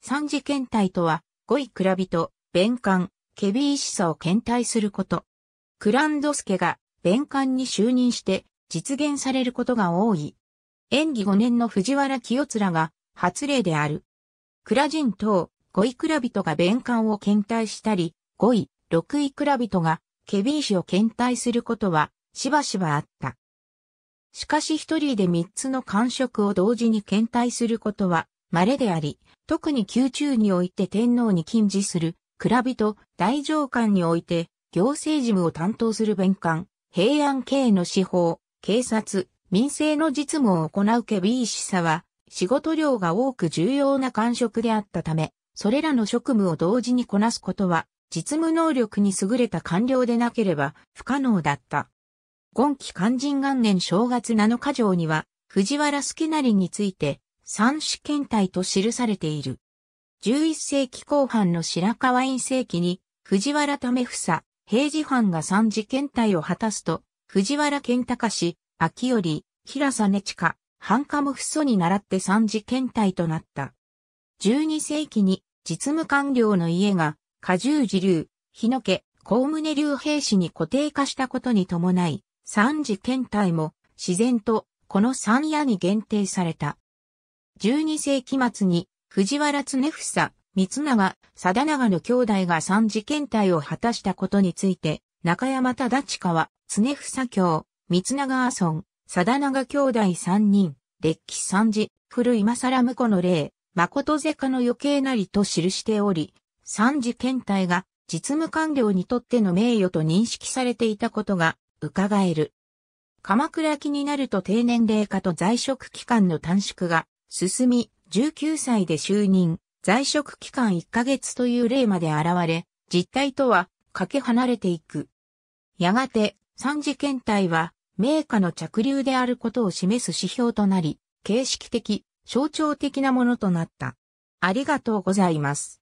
三次検体とは、五位蔵人、弁官、ーシサを検体すること。クランドスケが弁官に就任して実現されることが多い。演技5年の藤原清面が初例である。蔵人等、五位蔵人が弁官を検体したり、五位、六位蔵人がケビーシを検体することはしばしばあった。しかし一人で三つの官職を同時に検体することは稀であり、特に宮中において天皇に禁止する、蔵人、大上官において、行政事務を担当する弁官、平安系の司法、警察、民政の実務を行うケビー司査は、仕事量が多く重要な官職であったため、それらの職務を同時にこなすことは、実務能力に優れた官僚でなければ不可能だった。今期肝心元年正月7日条には、藤原助成について、三種検体と記されている。11世紀後半の白河院世紀に、藤原為房、平治藩が三次検体を果たすと、藤原健隆氏、秋より、平ねちか、半家も不祖に倣って三次検体となった。12世紀に、実務官僚の家が、過重寺流、日野家、小宗流兵士に固定化したことに伴い、三次検体も、自然と、この三夜に限定された。12世紀末に藤原常房、三長、貞長の兄弟が三次検体を果たしたことについて、中山忠親は、常房京、三長阿孫、貞長兄弟三人、歴史三次、古今更婿の例、誠家の余計なりと記しており、三次検体が実務官僚にとっての名誉と認識されていたことが伺える。鎌倉期になると定年齢化と在職期間の短縮が進み、19歳で就任、在職期間1ヶ月という例まで現れ、実態とはかけ離れていく。やがて、三次検体は、名家の着流であることを示す指標となり、形式的、象徴的なものとなった。ありがとうございます。